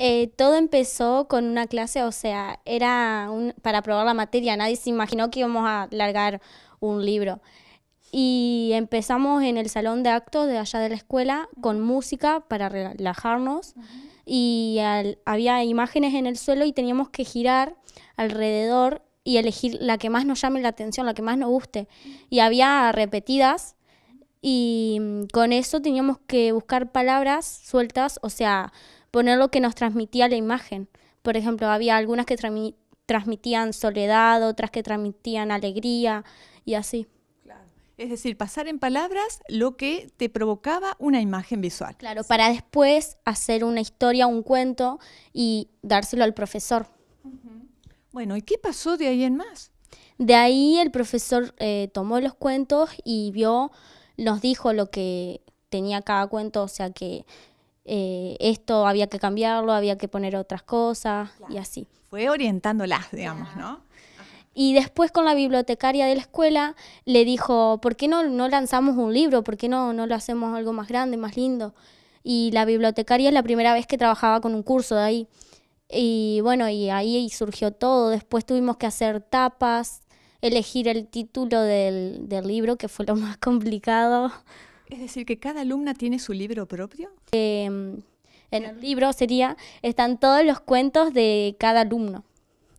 Eh, todo empezó con una clase, o sea, era para probar la materia, nadie se imaginó que íbamos a largar un libro. Y empezamos en el salón de actos de allá de la escuela con música para relajarnos. Y había imágenes en el suelo y teníamos que girar alrededor y elegir la que más nos llame la atención, la que más nos guste. Y había repetidas y mm, con eso teníamos que buscar palabras sueltas, o sea, poner lo que nos transmitía la imagen. Por ejemplo, había algunas que transmitían soledad, otras que transmitían alegría y así. Es decir, pasar en palabras lo que te provocaba una imagen visual. Claro, para después hacer una historia, un cuento y dárselo al profesor. Bueno, ¿y qué pasó de ahí en más? De ahí el profesor eh, tomó los cuentos y vio, nos dijo lo que tenía cada cuento, o sea que eh, esto había que cambiarlo, había que poner otras cosas y así. Fue orientándolas, digamos, ¿no? Y después con la bibliotecaria de la escuela le dijo, ¿por qué no, no lanzamos un libro? ¿Por qué no, no lo hacemos algo más grande, más lindo? Y la bibliotecaria es la primera vez que trabajaba con un curso de ahí. Y bueno, y ahí surgió todo. Después tuvimos que hacer tapas, elegir el título del, del libro, que fue lo más complicado. Es decir, que cada alumna tiene su libro propio. en em, el libro sería, están todos los cuentos de cada alumno.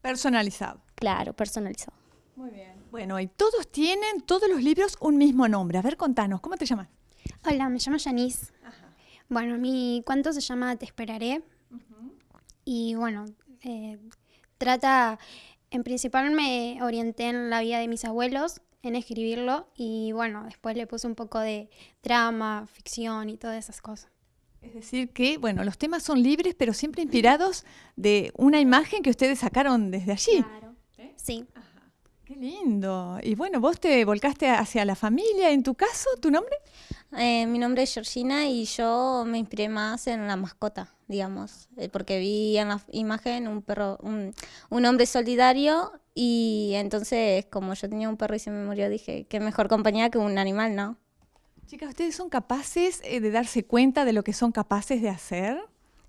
Personalizado. Claro, personalizado. Muy bien. Bueno, y todos tienen, todos los libros, un mismo nombre. A ver, contanos, ¿cómo te llamas? Hola, me llamo Janice. Bueno, mi cuento se llama Te esperaré. Y bueno, eh, trata en principal me orienté en la vida de mis abuelos, en escribirlo y bueno, después le puse un poco de drama, ficción y todas esas cosas. Es decir, que, bueno, los temas son libres, pero siempre inspirados de una imagen que ustedes sacaron desde allí. Claro. ¿Eh? Sí. Qué lindo. Y bueno, vos te volcaste hacia la familia. En tu caso, ¿tu nombre? Eh, mi nombre es Georgina y yo me inspiré más en la mascota, digamos, eh, porque vi en la imagen un perro, un, hombre solidario y entonces como yo tenía un perro y se me murió, dije, qué mejor compañía que un animal, ¿no? Chicas, ¿ustedes son capaces eh, de darse cuenta de lo que son capaces de hacer?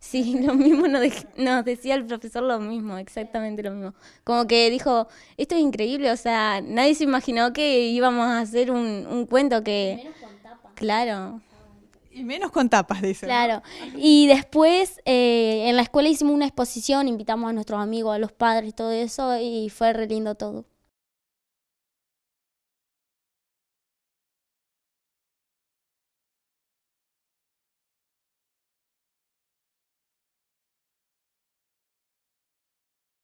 Sí, lo mismo nos, decía el profesor lo mismo, exactamente lo mismo. Como que dijo, esto es increíble, o sea, nadie se imaginó que íbamos a hacer un, un cuento que... menos con tapas. Claro. Y menos con tapas, dice. Claro. Y después eh, en la escuela hicimos una exposición, invitamos a nuestros amigos, a los padres, todo eso, y fue re lindo todo.